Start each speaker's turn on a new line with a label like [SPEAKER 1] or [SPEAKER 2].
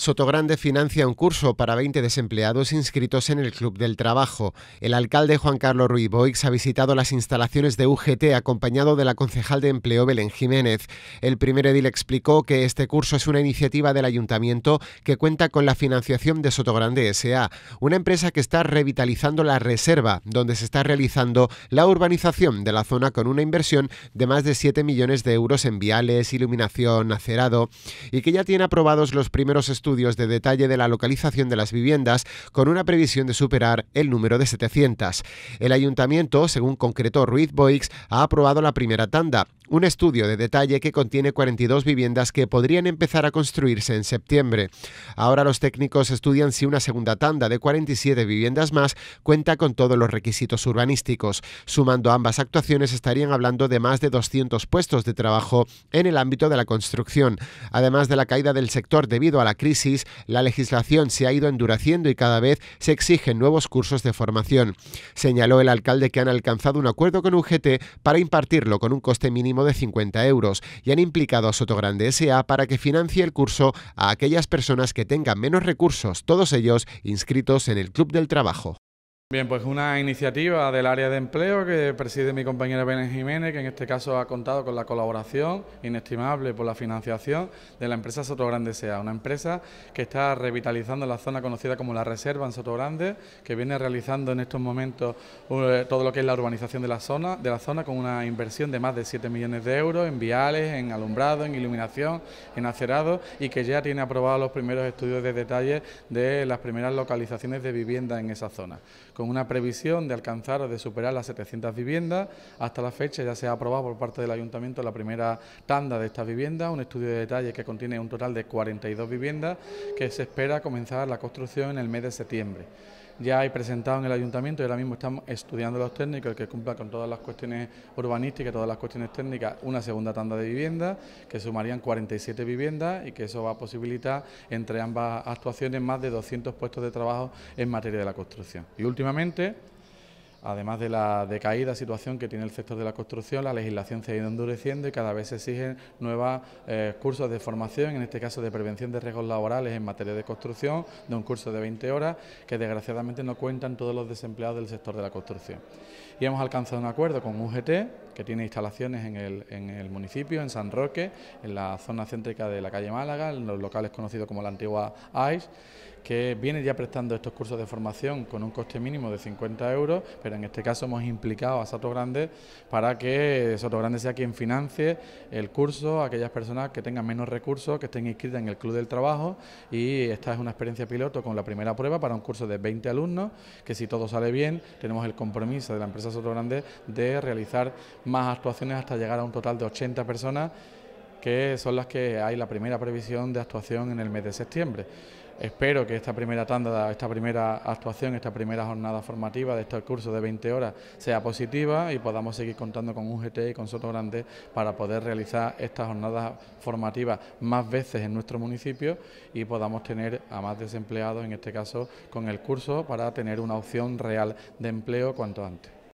[SPEAKER 1] Sotogrande financia un curso para 20 desempleados inscritos en el Club del Trabajo. El alcalde Juan Carlos Ruiz Boix ha visitado las instalaciones de UGT acompañado de la concejal de empleo Belén Jiménez. El primer edil explicó que este curso es una iniciativa del ayuntamiento que cuenta con la financiación de Sotogrande SA, una empresa que está revitalizando la reserva, donde se está realizando la urbanización de la zona con una inversión de más de 7 millones de euros en viales, iluminación, acerado, y que ya tiene aprobados los primeros estudios estudios de detalle de la localización de las viviendas con una previsión de superar el número de 700. El ayuntamiento, según concretó Ruiz Boix, ha aprobado la primera tanda un estudio de detalle que contiene 42 viviendas que podrían empezar a construirse en septiembre. Ahora los técnicos estudian si una segunda tanda de 47 viviendas más cuenta con todos los requisitos urbanísticos. Sumando ambas actuaciones estarían hablando de más de 200 puestos de trabajo en el ámbito de la construcción. Además de la caída del sector debido a la crisis, la legislación se ha ido endureciendo y cada vez se exigen nuevos cursos de formación. Señaló el alcalde que han alcanzado un acuerdo con UGT para impartirlo con un coste mínimo de 50 euros y han implicado a Sotogrande SA para que financie el curso a aquellas personas que tengan menos recursos, todos ellos inscritos en el Club del Trabajo.
[SPEAKER 2] Bien, pues una iniciativa del área de empleo que preside mi compañera Benes Jiménez, que en este caso ha contado con la colaboración inestimable por la financiación de la empresa Sotogrande SEA, una empresa que está revitalizando la zona conocida como la Reserva en Sotogrande, que viene realizando en estos momentos uh, todo lo que es la urbanización de la zona, de la zona con una inversión de más de 7 millones de euros en viales, en alumbrado, en iluminación, en acerado y que ya tiene aprobados los primeros estudios de detalle de las primeras localizaciones de vivienda en esa zona con una previsión de alcanzar o de superar las 700 viviendas. Hasta la fecha ya se ha aprobado por parte del Ayuntamiento la primera tanda de estas viviendas, un estudio de detalle que contiene un total de 42 viviendas que se espera comenzar la construcción en el mes de septiembre ya hay presentado en el ayuntamiento y ahora mismo estamos estudiando los técnicos, el que cumpla con todas las cuestiones urbanísticas, todas las cuestiones técnicas, una segunda tanda de viviendas, que sumarían 47 viviendas y que eso va a posibilitar entre ambas actuaciones más de 200 puestos de trabajo en materia de la construcción. Y últimamente, Además de la decaída situación que tiene el sector de la construcción, la legislación se ha ido endureciendo y cada vez se exigen nuevos eh, cursos de formación, en este caso de prevención de riesgos laborales en materia de construcción, de un curso de 20 horas, que desgraciadamente no cuentan todos los desempleados del sector de la construcción. Y hemos alcanzado un acuerdo con UGT, que tiene instalaciones en el, municipio, en San Roque, en la zona céntrica de la calle Málaga, en los locales conocidos como la antigua AIS, que viene ya prestando estos cursos de formación con un coste mínimo de 50 euros, pero en este caso hemos implicado a Soto Grande para que Soto Grande sea quien financie el curso a aquellas personas que tengan menos recursos, que estén inscritas en el Club del Trabajo y esta es una experiencia piloto con la primera prueba para un curso de 20 alumnos, que si todo sale bien, tenemos el compromiso de la empresa Soto Grande de realizar más actuaciones hasta llegar a un total de 80 personas, que son las que hay la primera previsión de actuación en el mes de septiembre. Espero que esta primera tanda, esta primera actuación, esta primera jornada formativa de este curso de 20 horas sea positiva y podamos seguir contando con UGT y con Soto Grande para poder realizar estas jornadas formativas más veces en nuestro municipio y podamos tener a más desempleados, en este caso con el curso, para tener una opción real de empleo cuanto antes.